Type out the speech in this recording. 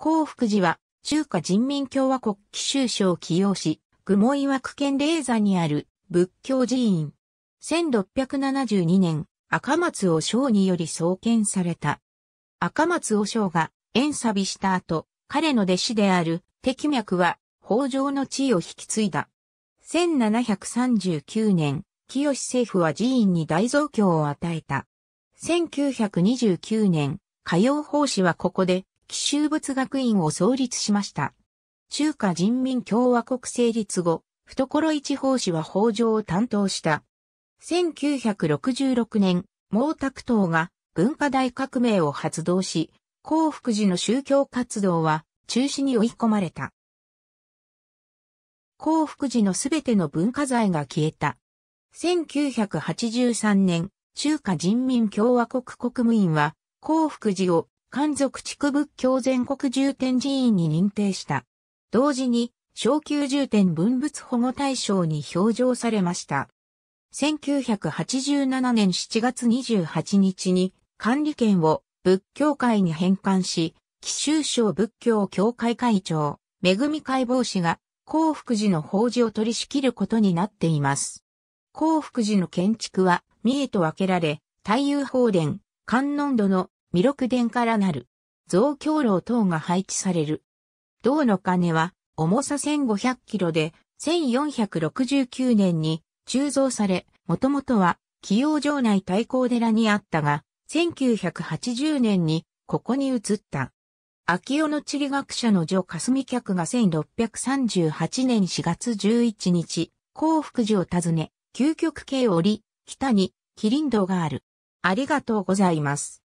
幸福寺は、中華人民共和国貴州省起用市、雲岩区県霊座にある仏教寺院。1672年、赤松尾将により創建された。赤松尾将が縁錆びした後、彼の弟子である敵脈は北条の地位を引き継いだ。1739年、清政府は寺院に大増強を与えた。1929年、火曜法師はここで奇襲物学院を創立しました。中華人民共和国成立後、懐一法師は法上を担当した。1966年、毛沢東が文化大革命を発動し、幸福寺の宗教活動は中止に追い込まれた。幸福寺のすべての文化財が消えた。1983年、中華人民共和国国務院は幸福寺を漢族畜仏教全国重点寺院に認定した。同時に、小級重点文物保護対象に表彰されました。1987年7月28日に管理権を仏教会に返還し、紀州省仏教協会会長、めぐみ解剖師が幸福寺の法事を取り仕切ることになっています。幸福寺の建築は、三重と分けられ、太遊法殿、観音度の弥勒殿からなる、増強炉等が配置される。銅の鐘は、重さ1500キロで、1469年に鋳造され、もともとは、紀陽城内太閤寺にあったが、1980年にここに移った。秋尾の地理学者の女霞客が1638年4月11日、幸福寺を訪ね、究極系を降り、北に麒麟道がある。ありがとうございます。